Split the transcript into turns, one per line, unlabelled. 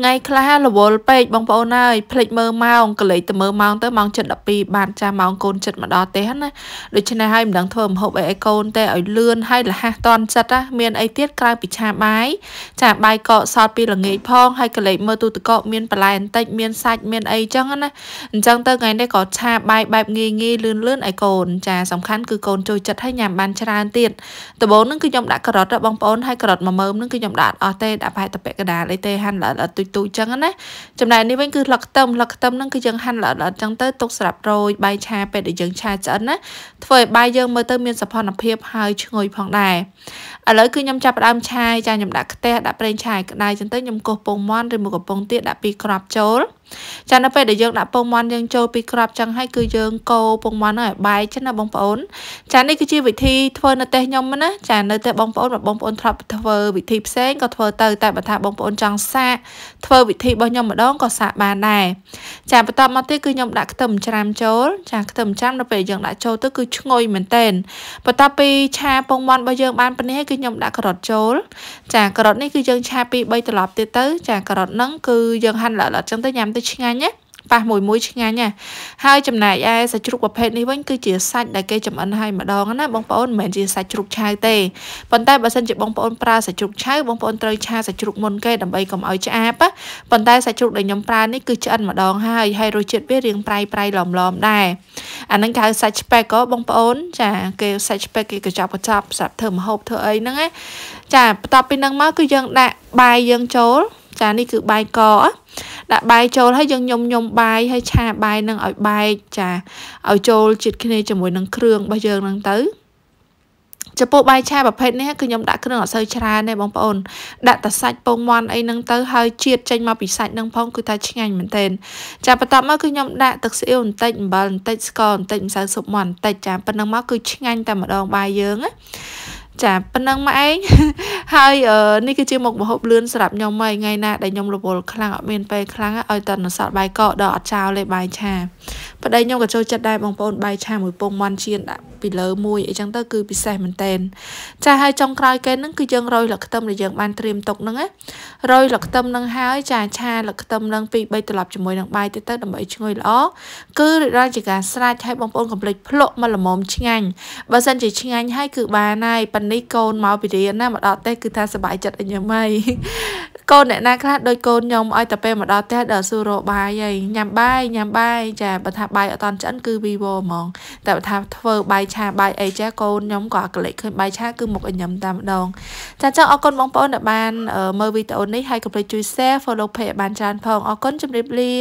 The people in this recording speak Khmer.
ថ្ងៃខ្លះរវល់ពេកបងប្អូនអើយភ្លេចមើលម៉ោងកលេចទៅមើលម៉ោងទៅម៉ោង7:12បានចាស់ម៉ោងកូនចិត្តមកដល់ទេណាដូច្នេះហើយមិនដឹងធ្វើម្ហូបអីឲ្យកូនទេឲ្យលឿនហើយលះតន់ចិត្តណាមានអីទៀតក្រៅពីឆាបាយចាបាយកកសតពីល្ងាចផងហើយកលេចមើលទូទឹកកកមានបន្លែបន្តិចមានសាច់មានអីចឹងណាអញ្ចឹងទៅថ្ងៃនេះក៏ឆាបាយបែបងាយងាយលឿនលឿនឲ្យកូនចាសំខាន់គឺកូនចូលចិត្តហើយញ៉ាំបានច្រើនទៀតដំបូងហ្នឹងគឺខ្ញុំដាក់ការ៉ុតបងប្អូនហើយការ៉ុតមួយមើមហ្នឹងគឺខ្ញុំដាក់អត់ទេដាក់ប្រហែលតែពាក់កណ្ដាលអីទេហាន់ល្អិតទុយទូចចឹងណាចំណែកនេះវិញគឺស្លឹកខ្ទឹមស្លឹកខ្ទឹមហ្នឹងគឺយើងហាន់ល្អិតល្អិតចឹងទៅទុកស្រាប់រោយបាយឆាពេលដែលយើងឆាឆ្អិនណាធ្វើឲ្យបាយយើងមើលទៅ មានសោភ័ណភាពហើយឈ្ងុយផងដែរឥឡូវគឺខ្ញុំចាប់ផ្ដើមឆាចាខ្ញុំដាក់ខ្ទះដាក់ប្រេងឆាឲ្យក្តៅចឹងទៅខ្ញុំកោសពងមាន់ឬមួយកំពងទៀតដាក់ពីរគ្រាប់ចូលចានៅពេលដែលយើងដាក់ពងមាន់យើងចូលពីក្របចឹងហើយគឺយើងកូរពងមាន់ហ្នឹងឲ្យបែកចឹងណាបងប្អូន ចានេះគឺជាវិធីធ្វើនៅទេសខ្ញុំណាចានៅទេសបងប្អូនបងប្អូនធ្លាប់ធ្វើវិធីផ្សេងក៏ធ្វើទៅតែបើថាបងប្អូនចង់សាកធ្វើវិធីរបស់ខ្ញុំម្ដងក៏សាកបានដែរចាបន្តមកទៀតគឺខ្ញុំដាក់ខ្ទឹមច្រាំចូលចាខ្ទឹមច្រាំនៅពេលយើងដាក់ចូលទៅគឺឈ្ងុយមែនតើបន្តពីឆាពងមាន់របស់យើងបានប៉ុណ្នេះគឺខ្ញុំដាក់ការ៉ុតចូល ចាការ៉ុតនេះគឺយើង ឆាពី3ត្រឡប់ទៀតទៅចាការ៉ុតហ្នឹងគឺយើងហាន់ល្អៗចឹងទៅញ៉ាំទៅឆ្ងាញ់ណាប៉ះមួយមួយឆ្ងាញ់ណាហើយចំណែកឯសាច់ជ្រូកប្រភេទនេះវិញគឺជាសាច់ដែលគេចម្អិនឲ្យម្ដង ណាបងប្អូនមិនមែនជាសាច់ជ្រូកឆៅទេប៉ុន្តែបើសិនជាបងប្អូនប្រើសាច់ជ្រូកឆៅបងប្អូនត្រូវឆាសាច់ជ្រូកមុនគេដើម្បីកុំឲ្យឆ្អាបប៉ុន្តែសាច់ជ្រូកដែលខ្ញុំប្រើនេះគឺឆ្អិនម្ដង ហើយហើយរសជាតិវារៀងប្រៃប្រៃឡមឡមដែរអានឹងគេហៅសាច់ឆ្ពេកក៏បងប្អូនចាគេសាច់ឆ្ពេកគេកញ្ចប់កញ្ចប់សម្រាប់ធ្វើម្ហូបធ្វើអីហ្នឹងណាចាបន្ទាប់ពីហ្នឹងមក គឺយើងដាក់បាយយើងចូលចានេះគឺបាយកដាក់បាយចូលហើយយើងញុំញុំបាយហើយឆាបាយនឹងឲ្យបែកចាឲ្យចូលជាតិគ្នាជាមួយ នឹងគ្រឿងរបស់យើងនឹងទៅចំពោះបាយឆាប្រភេទនេះគឺខ្ញុំដាក់គ្រឿងអត់សូវច្រើនទេបងប្អូនដាក់តែសាច់ពងមាន់អីហ្នឹងទៅហើយជាតិចេញមកពីសាច់ហ្នឹងផងគឺថាឆ្ងាញ់មែនទែនចាបន្ទាប់មកគឺខ្ញុំដាក់ទឹកស្អ៊ីវបន្តិចអំបិលបន្តិចស្ករបន្តិចម្សៅស៊ុបមាន់បន្តិចចាប៉ុណ្ណឹងមកគឺឆ្ងាញ់តែម្ដងបាយយើងណាចាប៉ុណ្ណឹងមកឯងហើយនេះគឺជាមុខម្ហូបលឿនសម្រាប់ខ្ញុំមកថ្ងៃណាដែលខ្ញុំរវល់ខ្លាំងអត់មានពេលខ្លាំងឲ្យតនសល់បាយកកដល់អត់ចោលទេបាយឆាប្តីខ្ញុំក៏ចូលចិត្តដែរបងប្អូនបាយឆាមួយពងមន់ជៀនដាក់ពីលើមួយអីចឹងទៅគឺពិសេសមែនតែនចាហើយចុងក្រោយគេហ្នឹងគឺយើងរោយលឹកខ្ទឹមដែលយើងបានត្រៀមទុកហ្នឹងណារោយលឹកខ្ទឹមហ្នឹងហើយចាឆាលឹកខ្ទឹមហ្នឹងពីរបីត្រឡប់ជាមួយនឹងបាយតិចទៅដើម្បីឈ្ងុយល្អគឺរួចរាល់ជាការស្រេចហើយបងប្អូនកុំភ្លេចភ្លក់មកល្មមឆ្ងាញ់បើសិនជាឆ្ងាញ់ហើយគឺបានហើយប៉ានេះកូនមកពីរៀនណាមកដល់ទេគឺថាសប្បាយចិត្តអញ្ញមហើយកូនអ្នកណាខ្លះដូចកូនខ្ញុំឲ្យតែពេលមកដល់ផ្ទះដល់សួររកបាយហើយញ៉ាំបាយញ៉ាំបាយចាបើថាបាយអត់តន់ឆ្អិនគឺវីវហ្មងតែបើថាធ្វើបាយឆាបាយអីចាកូនខ្ញុំក៏អក្លេចឃើញបាយឆាគឺមកអញញឹមតែម្ដងចាចឹងអរគុណបងប្អូនដែលបានមើលវីដេអូនេះហើយកុំភ្លេចជួយ share follow page ឲ្យបានច្រើនផងអរគុណជម្រាបលា